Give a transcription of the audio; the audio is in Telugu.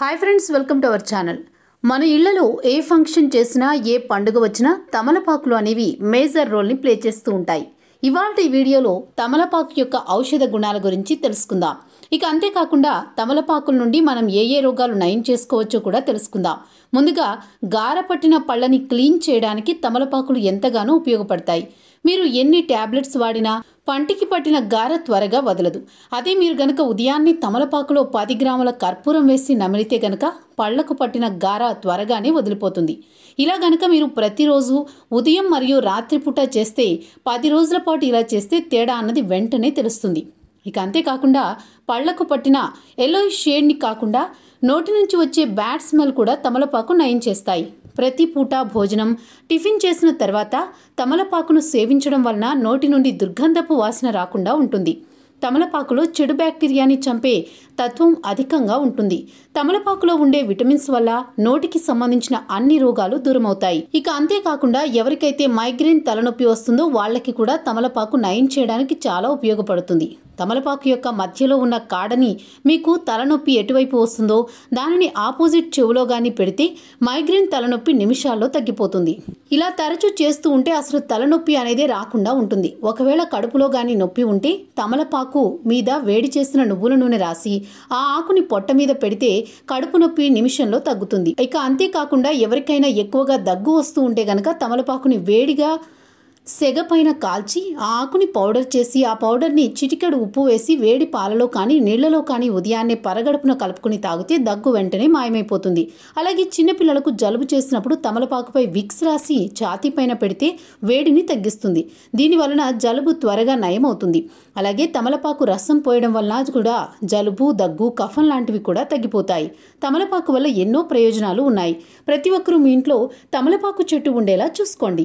hi friends welcome to our channel మన ఇళ్లలో ఏ ఫంక్షన్ చేసినా ఏ పండుగ వచ్చినా తమలపాకులు అనేవి మేజర్ రోల్ని ప్లే చేస్తూ ఉంటాయి ఇవాళ ఈ వీడియోలో తమలపాకు యొక్క ఔషధ గుణాల గురించి తెలుసుకుందాం ఇక అంతేకాకుండా తమలపాకుల నుండి మనం ఏ ఏ రోగాలు నయం చేసుకోవచ్చో కూడా తెలుసుకుందాం ముందుగా గారపట్టిన పళ్ళని క్లీన్ చేయడానికి తమలపాకులు ఎంతగానో ఉపయోగపడతాయి మీరు ఎన్ని ట్యాబ్లెట్స్ వాడినా పంటికి పట్టిన గార త్వరగా వదలదు అదే మీరు గనక ఉదయాన్నే తమలపాకులో పది గ్రాముల కర్పూరం వేసి నమిలితే గనక పళ్లకు పట్టిన గార త్వరగానే వదిలిపోతుంది ఇలా గనక మీరు ప్రతిరోజు ఉదయం మరియు రాత్రిపూట చేస్తే పది రోజుల పాటు ఇలా చేస్తే తేడా అన్నది వెంటనే తెలుస్తుంది ఇక అంతేకాకుండా పళ్లకు పట్టిన ఎల్లో షేడ్ని కాకుండా నోటి నుంచి వచ్చే బ్యాడ్ స్మెల్ కూడా తమలపాకు నయం చేస్తాయి ప్రతి పూట భోజనం టిఫిన్ చేసిన తర్వాత తమలపాకును సేవించడం వలన నోటి నుండి దుర్గంధపు వాసన రాకుండా ఉంటుంది తమలపాకులో చెడు బ్యాక్టీరియాని చంపే తత్వం అధికంగా ఉంటుంది తమలపాకులో ఉండే విటమిన్స్ వల్ల నోటికి సంబంధించిన అన్ని రోగాలు దూరమవుతాయి ఇక అంతేకాకుండా ఎవరికైతే మైగ్రేన్ తలనొప్పి వస్తుందో వాళ్ళకి కూడా తమలపాకు నయం చేయడానికి చాలా ఉపయోగపడుతుంది తమలపాకు యొక్క మధ్యలో ఉన్న కాడని మీకు తలనొప్పి ఎటువైపు వస్తుందో దానిని ఆపోజిట్ చెవులో కానీ పెడితే మైగ్రేన్ తలనొప్పి నిమిషాల్లో తగ్గిపోతుంది ఇలా తరచూ చేస్తూ ఉంటే అసలు తలనొప్పి అనేది రాకుండా ఉంటుంది ఒకవేళ కడుపులో కానీ నొప్పి ఉంటే తమలపాకు మీద వేడి చేసిన నువ్వుల నూనె రాసి ఆ ఆకుని పొట్ట మీద పెడితే కడుపు నొప్పి నిమిషంలో తగ్గుతుంది ఇక అంతేకాకుండా ఎవరికైనా ఎక్కువగా దగ్గు వస్తూ ఉంటే గనక తమలపాకుని వేడిగా సెగ పైన కాల్చి ఆ ఆకుని పౌడర్ చేసి ఆ పౌడర్ని చిటికెడు ఉప్పు వేసి వేడి పాలలో కానీ నీళ్లలో కానీ ఉదయాన్నే పరగడుపున కలుపుకుని తాగితే దగ్గు వెంటనే మాయమైపోతుంది అలాగే చిన్నపిల్లలకు జలుబు చేసినప్పుడు తమలపాకుపై విక్స్ రాసి ఛాతీ పైన పెడితే వేడిని తగ్గిస్తుంది దీనివలన జలుబు త్వరగా నయమవుతుంది అలాగే తమలపాకు రసం పోయడం వలన కూడా జలుబు దగ్గు కఫం లాంటివి కూడా తగ్గిపోతాయి తమలపాకు వల్ల ఎన్నో ప్రయోజనాలు ఉన్నాయి ప్రతి ఒక్కరూ మీ ఇంట్లో తమలపాకు చెట్టు ఉండేలా చూసుకోండి